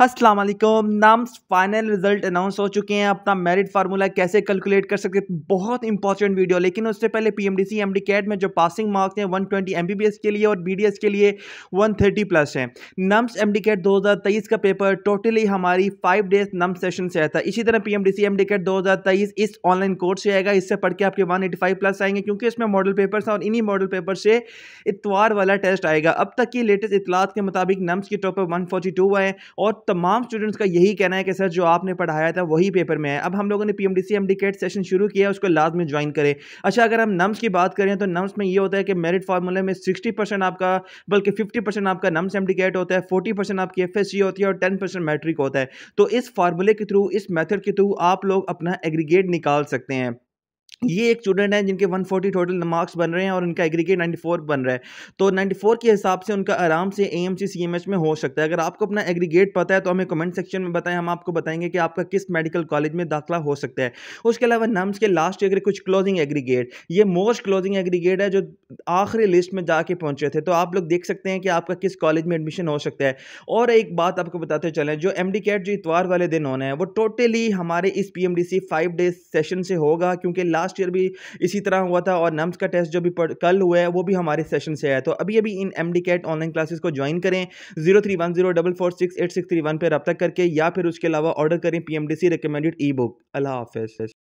अस्सलाम वालेकुम नाम्स final result announce हो चुके हैं अपना मेरिट फार्मूला कैसे कैलकुलेट कर सकते बहुत इंपॉर्टेंट वीडियो लेकिन उससे पहले P M D C M D CAT में जो पासिंग मार्क्स हैं one twenty M B B S के लिए और बी डी एस के लिए वन थर्टी प्लस हैं नम्स एम डी कैट दो हज़ार तेईस का पेपर टोटली हमारी फाइव डेज नम्स सेशन से आया था इसी तरह P M D C M D CAT दो हज़ार तेईस इस ऑनलाइन कोर्स से आएगा इससे पढ़ के आपके वन एटी फाइव प्लस आएंगे क्योंकि इसमें मॉडल पेपर्स और इन्हीं मॉडल पेपर से इतवार वाला टेस्ट आएगा अब तक की लेटेस्ट इतलात के मुताबिक नम्स की टॉपर वन फोर्टी टू आए और तमाम स्टूडेंट्स का यही कहना है कि सर जो आपने पढ़ाया था वही पेपर में है अब हम लोगों ने P M D C M D CAT session शुरू किया है उसको लास्ट में ज्वाइन करें अच्छा अगर हम नम्स की बात करें तो नम्स में ये होता है कि मेरिट फार्मूले में सिक्सटी परसेंट आपका बल्कि फिफ्टी परसेंट आपका नम्स एम डी कैट होता है फोर्टी परसेंट आपकी एफ एस सी होती है और टेन परसेंट मैट्रिक होता है तो इस फार्मूले के थ्रू इस मैथड के थ्रू आप लोग अपना एग्रीगेट निकाल सकते हैं ये एक स्टूडेंट हैं जिनके 140 टोटल मार्क्स बन रहे हैं और उनका एग्रीगेट 94 बन रहा है तो 94 के हिसाब से उनका आराम से ए एम में हो सकता है अगर आपको अपना एग्रीगेट पता है तो हमें कमेंट सेक्शन में बताएं हम आपको बताएंगे कि आपका किस मेडिकल कॉलेज में दाखिला हो सकता है उसके अलावा नम्स के लास्ट अगर कुछ क्लोजिंग एग्रीगेट ये मोस्ट क्लोजिंग एग्रीगेट है जो आखिरी लिस्ट में जाके पहुँचे थे तो आप लोग देख सकते हैं कि आपका किस कॉलेज में एडमिशन हो सकता है और एक बात आपको बताते चलें जो एम कैट जो इतवार वाले दिन होने हैं वो टोटली हमारे इस पी फाइव डेज सेशन से होगा क्योंकि लास्ट लास्ट ईयर भी इसी तरह हुआ था और नम्स का टेस्ट जो भी कल हुआ है वो भी हमारे सेशन से आया तो अभी अभी इन M D CAT online classes को ज्वाइन करें zero three one zero double four six eight six three one पर रब्ता करके या फिर उसके अलावा ऑर्डर करें P M D C recommended e book अल्लाह हाफ